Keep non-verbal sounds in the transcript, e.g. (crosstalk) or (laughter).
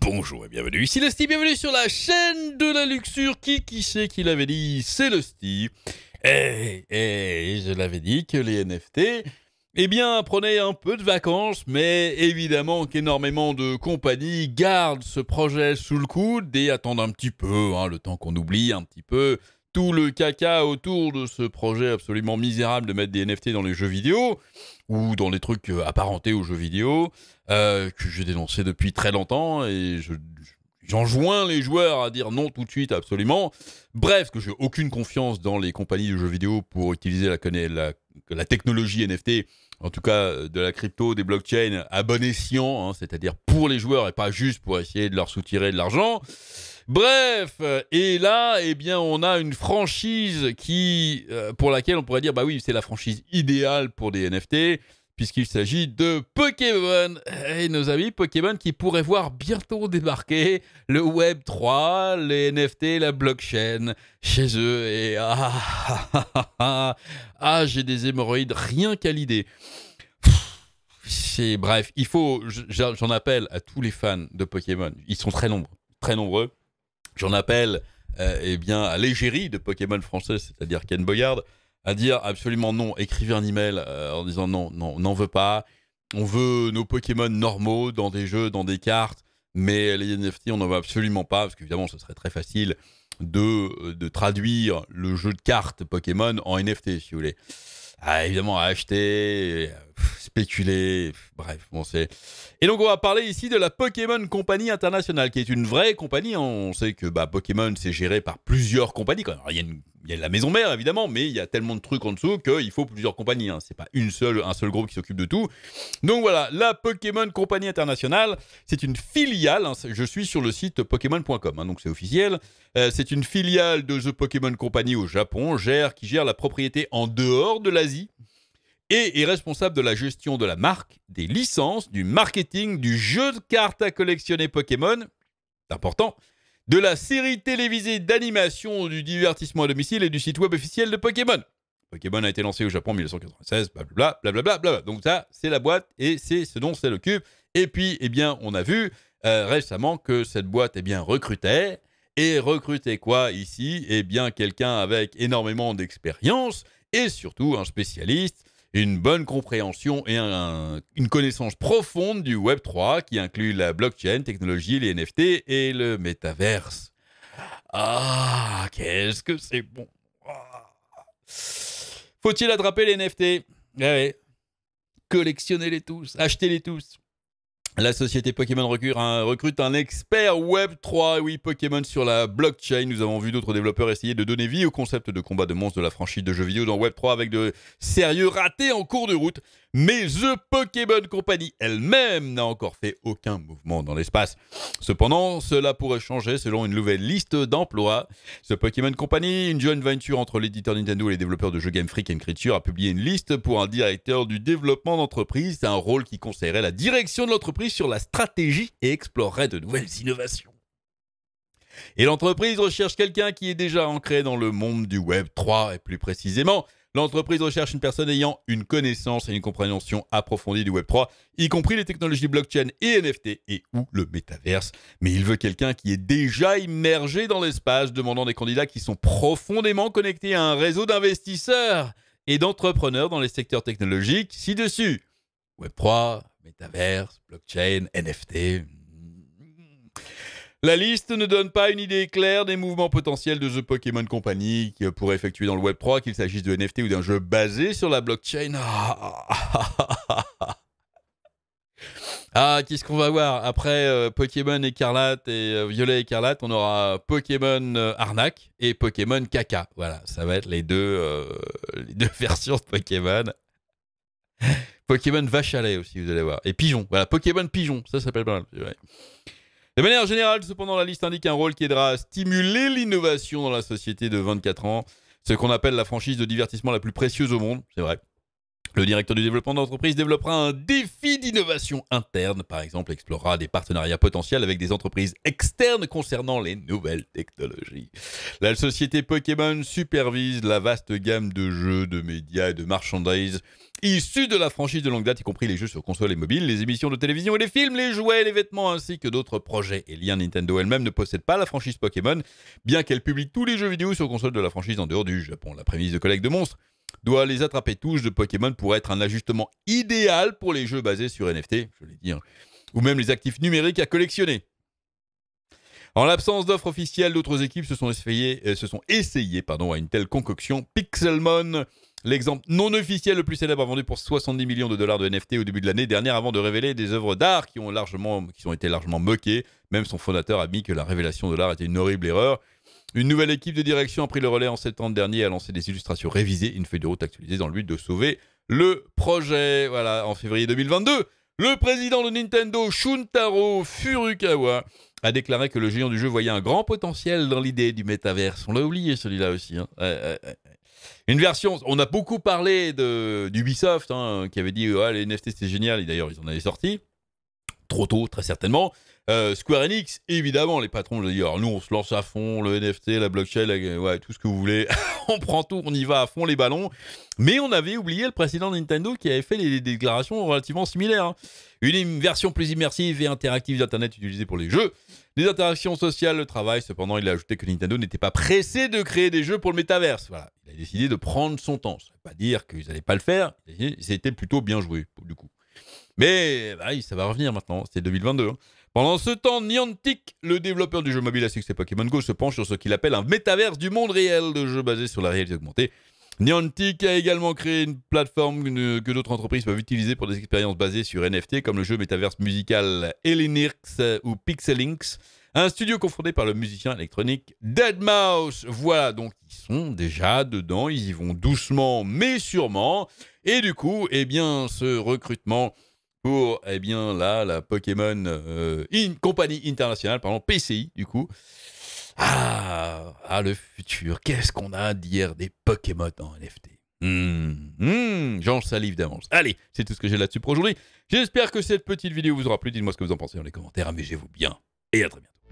Bonjour et bienvenue, ici le Steve, bienvenue sur la chaîne de la luxure. Qui qui sait qui l'avait dit C'est le Steve. Et, eh, et eh, je l'avais dit que les NFT, eh bien, prenaient un peu de vacances, mais évidemment qu'énormément de compagnies gardent ce projet sous le coude et attendent un petit peu, hein, le temps qu'on oublie un petit peu tout le caca autour de ce projet absolument misérable de mettre des NFT dans les jeux vidéo ou dans les trucs euh, apparentés aux jeux vidéo, euh, que j'ai dénoncé depuis très longtemps, et je, j'enjoins les joueurs à dire non tout de suite, absolument. Bref, que j'ai aucune confiance dans les compagnies de jeux vidéo pour utiliser la, la technologie NFT, en tout cas euh, de la crypto, des blockchains, à bon escient, hein, c'est-à-dire pour les joueurs et pas juste pour essayer de leur soutirer de l'argent. Bref, euh, et là, eh bien, on a une franchise qui, euh, pour laquelle on pourrait dire, bah oui, c'est la franchise idéale pour des NFT, puisqu'il s'agit de Pokémon. Et nos amis Pokémon qui pourraient voir bientôt débarquer le Web 3, les NFT, la blockchain chez eux. Et (laughs) ah, ah, ah, ah, j'ai des hémorroïdes rien qu'à l'idée bref, il faut, j'en appelle à tous les fans de Pokémon. Ils sont très nombreux, très nombreux. J'en appelle euh, eh bien, à l'égérie de Pokémon français, c'est-à-dire Ken Boyard, à dire absolument non, écrivez un email euh, en disant non, non, on n'en veut pas, on veut nos Pokémon normaux dans des jeux, dans des cartes, mais les NFT, on n'en veut absolument pas, parce qu'évidemment, ce serait très facile de, euh, de traduire le jeu de cartes Pokémon en NFT, si vous voulez. Ah, évidemment, à acheter, spéculer. Bref, bon, c'est. Et donc, on va parler ici de la Pokémon Company Internationale, qui est une vraie compagnie. Hein. On sait que bah, Pokémon, c'est géré par plusieurs compagnies. il, y a la maison mère, évidemment, mais il y a tellement de trucs en dessous qu'il faut plusieurs compagnies. Hein. C'est pas une seule, un seul groupe qui s'occupe de tout. Donc voilà, la Pokémon Company Internationale, c'est une filiale. Hein. Je suis sur le site pokémon.com, donc c'est officiel. Euh, c'est une filiale de The Pokémon Company au Japon, qui gère la propriété en dehors de l'Asie et est responsable de la gestion de la marque, des licences, du marketing, du jeu de cartes à collectionner Pokémon, c'est important, de la série télévisée d'animation, du divertissement à domicile et du site web officiel de Pokémon. Pokémon a été lancé au Japon en 1996, blablabla, blablabla, bla. Donc ça, c'est la boîte et c'est ce dont elle occupe. Et puis, eh bien, on a vu euh, récemment que cette boîte, eh bien, recrutait. Et recrutait quoi ici Eh bien, quelqu'un avec énormément d'expérience et surtout un spécialiste une bonne compréhension et une connaissance profonde du Web 3 qui inclut la blockchain, technologie, les NFT et le métaverse. Ah, qu'est-ce que c'est bon. Ah. Faut-il attraper les NFT eh ah Collectionnez-les tous, achetez-les tous. La société Pokémon recrute un, expert Web3, oui, Pokémon sur la blockchain. Nous avons vu d'autres développeurs essayer de donner vie au concept de combat de monstres de la franchise de jeux vidéo dans Web3 avec de sérieux ratés en cours de route. Mais The Pokémon Company elle-même n'a encore fait aucun mouvement dans l'espace. Cependant, cela pourrait changer selon une nouvelle liste d'emplois. The Pokémon Company, une joint venture entre l'éditeur Nintendo et les développeurs de jeux Game Freak Creature, a publié une liste pour un directeur du développement d'entreprise. C'est un rôle qui conseillerait la direction de l'entreprise sur la stratégie et explorerait de nouvelles innovations. Et l'entreprise recherche quelqu'un qui est déjà ancré dans le monde du Web 3 et plus précisément, l'entreprise recherche une personne ayant une connaissance et une compréhension approfondie du Web 3, y compris les technologies blockchain et NFT et ou le métaverse. Mais il veut quelqu'un qui est déjà immergé dans l'espace, demandant des candidats qui sont profondément connectés à un réseau d'investisseurs et d'entrepreneurs dans les secteurs technologiques ci-dessus. Web 3, Metaverse, blockchain, NFT. La liste ne donne pas une idée claire des mouvements potentiels de The Pokémon Company qui pourraient effectuer dans le Web3, qu'il s'agisse de NFT ou d'un jeu basé sur la blockchain. Ah, ah, ah, ah qu'est-ce qu'on va voir Après euh, Pokémon écarlate et euh, violet écarlate, on aura Pokémon Arnak euh, arnaque et Pokémon caca. Voilà, ça va être les deux, les deux (laughs) versions de Pokémon. Pokémon vache aussi, vous allez voir. Et pigeon, voilà, Pokémon pigeon, ça s'appelle pas mal. De manière générale, cependant, la liste indique un rôle qui aidera à stimuler l'innovation dans la société de 24 ans, ce qu'on appelle la franchise de divertissement la plus précieuse au monde, c'est vrai. Le directeur du développement d'entreprise développera un défi d'innovation interne, par exemple, explorera des partenariats potentiels avec des entreprises externes concernant les nouvelles technologies. La société Pokémon supervise la vaste gamme de jeux, de médias et de marchandises issus de la franchise de longue date, y compris les jeux sur console et mobile, les émissions de télévision et les films, les jouets, les vêtements, ainsi que d'autres projets et liens. Nintendo elle-même ne possède pas la franchise Pokémon, bien qu'elle publie tous les jeux vidéo sur console de la franchise en dehors du Japon. La prémisse de collègues de monstres doit les attraper tous de Pokémon pour être un ajustement idéal pour les jeux basés sur NFT, je l'ai dit, hein, ou même les actifs numériques à collectionner. En l'absence d'offres officielles, d'autres équipes se sont essayées, euh, se sont essayées pardon, à une telle concoction. Pixelmon L'exemple non officiel le plus célèbre a vendu pour 70 millions de dollars de NFT au début de l'année dernière avant de révéler des œuvres d'art qui ont, largement, qui ont été largement moquées. Même son fondateur a mis que la révélation de l'art était une horrible erreur. Une nouvelle équipe de direction a pris le relais en septembre dernier et a lancé des illustrations révisées, une feuille de route actualisée dans le but de sauver le projet. Voilà, en février 2022, le président de Nintendo, Shuntaro Furukawa, a déclaré que le géant du jeu voyait un grand potentiel dans l'idée du métaverse. On l'a oublié celui-là aussi. Hein. Euh, euh, euh. Une version, on a beaucoup parlé d'Ubisoft, hein, qui avait dit, ouais, les NFT c'est génial, et d'ailleurs ils en avaient sorti trop tôt, très certainement. Euh, Square Enix, évidemment, les patrons, je dis, alors nous, on se lance à fond, le NFT, la blockchain, ouais, tout ce que vous voulez, (laughs) on prend tout, on y va à fond les ballons. Mais on avait oublié le précédent Nintendo qui avait fait des déclarations relativement similaires. Hein. Une version plus immersive et interactive d'Internet utilisée pour les jeux, des interactions sociales, le travail. Cependant, il a ajouté que Nintendo n'était pas pressé de créer des jeux pour le métaverse. Voilà, il a décidé de prendre son temps. Ça ne veut pas dire qu'ils n'allaient pas le faire, c'était plutôt bien joué, du coup. Mais bah, ça va revenir maintenant, c'est 2022. Hein. Pendant ce temps, Niantic, le développeur du jeu mobile à succès Pokémon Go, se penche sur ce qu'il appelle un métaverse du monde réel de jeux basé sur la réalité augmentée. Niantic a également créé une plateforme que d'autres entreprises peuvent utiliser pour des expériences basées sur NFT, comme le jeu métaverse musical Elenirx euh, ou Pixelinx, un studio confondé par le musicien électronique Deadmau5. Voilà, donc ils sont déjà dedans, ils y vont doucement mais sûrement. Et du coup, eh bien, ce recrutement pour eh bien là la Pokémon Company euh, compagnie internationale, pardon PCI du coup. Ah, ah, le futur, qu'est-ce qu'on a d'hier des Pokémon en NFT. jean mmh, mmh, J'en salive d'avance. Allez, c'est tout ce que j'ai là-dessus pour aujourd'hui. J'espère que cette petite vidéo vous aura plu. Dites-moi ce que vous en pensez dans les commentaires. Amusez-vous bien et à très bientôt.